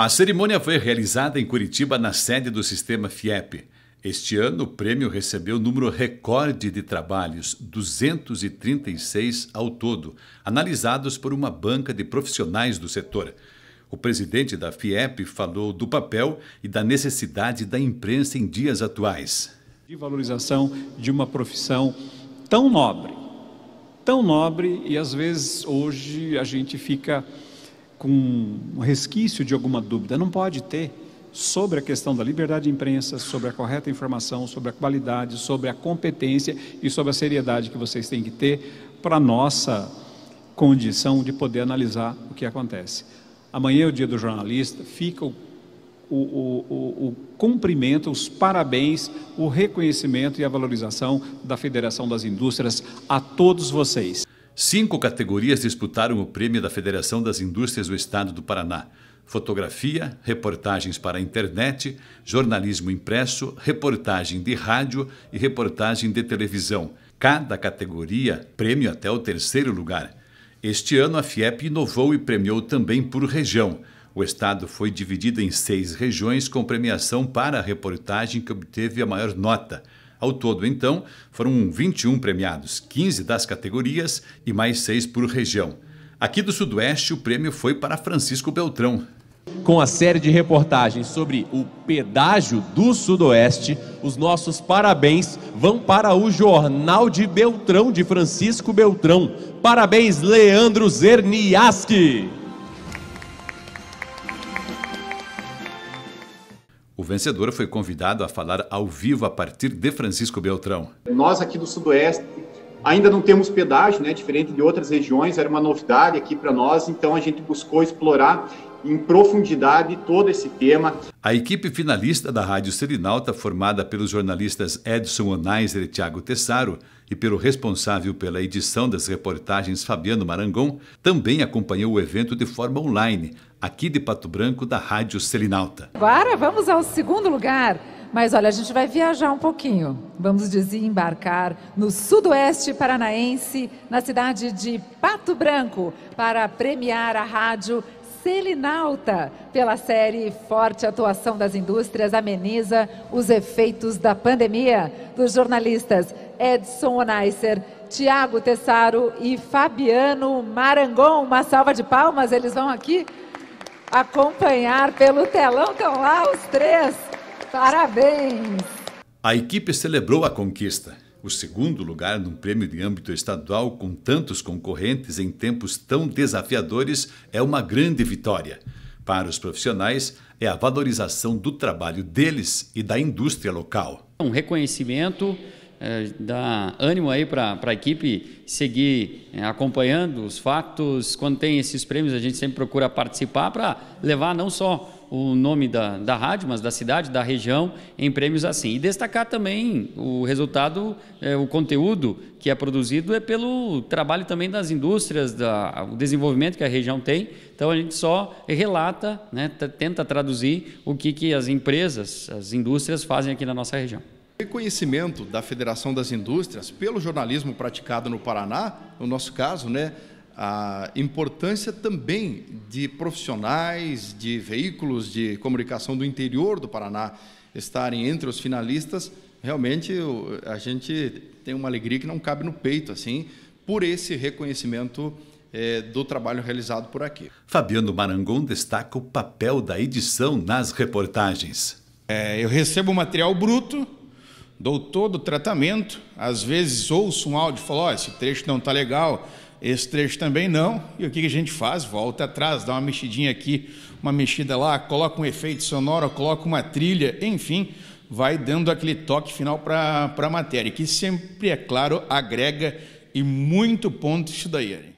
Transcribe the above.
A cerimônia foi realizada em Curitiba na sede do sistema FIEP. Este ano, o prêmio recebeu número recorde de trabalhos, 236 ao todo, analisados por uma banca de profissionais do setor. O presidente da FIEP falou do papel e da necessidade da imprensa em dias atuais. De valorização de uma profissão tão nobre, tão nobre, e às vezes hoje a gente fica com um resquício de alguma dúvida, não pode ter sobre a questão da liberdade de imprensa, sobre a correta informação, sobre a qualidade, sobre a competência e sobre a seriedade que vocês têm que ter para nossa condição de poder analisar o que acontece. Amanhã é o dia do jornalista, fica o o, o, o, o, cumprimento, os parabéns, o reconhecimento e a valorização da Federação das Indústrias a todos vocês. Cinco categorias disputaram o prêmio da Federação das Indústrias do Estado do Paraná: fotografia, reportagens para a internet, jornalismo impresso, reportagem de rádio e reportagem de televisão. Cada categoria prêmio até o terceiro lugar. Este ano, a FIEP inovou e premiou também por região. O estado foi dividido em seis regiões com premiação para a reportagem que obteve a maior nota. Ao todo, então, foram 21 premiados, 15 das categorias e mais 6 por região. Aqui do Sudoeste, o prêmio foi para Francisco Beltrão. Com a série de reportagens sobre o pedágio do Sudoeste, os nossos parabéns vão para o Jornal de Beltrão, de Francisco Beltrão. Parabéns, Leandro Zerniaski! vencedor foi convidado a falar ao vivo a partir de Francisco Beltrão. Nós aqui do Sudoeste ainda não temos pedágio, né? Diferente de outras regiões, era uma novidade aqui para nós, então a gente buscou explorar em profundidade todo esse tema. A equipe finalista da Rádio Serinalta, formada pelos jornalistas Edson Onaiser e Tiago Tessaro e pelo responsável pela edição das reportagens Fabiano Marangon, também acompanhou o evento de forma online, aqui de Pato Branco, da Rádio Selinalta. Agora vamos ao segundo lugar. Mas olha, a gente vai viajar um pouquinho. Vamos desembarcar no sudoeste paranaense, na cidade de Pato Branco, para premiar a rádio Selinalta, pela série Forte Atuação das Indústrias Ameniza os Efeitos da Pandemia, dos jornalistas Edson Onaiser, Tiago Tessaro e Fabiano Marangon. Uma salva de palmas, eles vão aqui acompanhar pelo telão, estão lá os três. Parabéns! A equipe celebrou a conquista o segundo lugar num prêmio de âmbito estadual com tantos concorrentes em tempos tão desafiadores é uma grande vitória. Para os profissionais, é a valorização do trabalho deles e da indústria local. Um reconhecimento eh, dá dar ânimo aí para a equipe seguir é, acompanhando os fatos. Quando tem esses prêmios, a gente sempre procura participar para levar não só o nome da, da rádio, mas da cidade, da região, em prêmios assim. E destacar também o resultado, é, o conteúdo que é produzido é pelo trabalho também das indústrias, da, o desenvolvimento que a região tem. Então a gente só relata, né, tenta traduzir o que, que as empresas, as indústrias fazem aqui na nossa região. Reconhecimento da Federação das Indústrias pelo jornalismo praticado no Paraná, no nosso caso, né, a importância também de profissionais, de veículos de comunicação do interior do Paraná estarem entre os finalistas, realmente a gente tem uma alegria que não cabe no peito, assim, por esse reconhecimento é, do trabalho realizado por aqui. Fabiano Marangon destaca o papel da edição nas reportagens. É, eu recebo o material bruto, dou todo o tratamento, às vezes ouço um áudio e falo, oh, esse trecho não está legal, esse trecho também não, e o que a gente faz? Volta atrás, dá uma mexidinha aqui, uma mexida lá, coloca um efeito sonoro, coloca uma trilha, enfim, vai dando aquele toque final para a matéria, que sempre, é claro, agrega e muito ponto isso daí.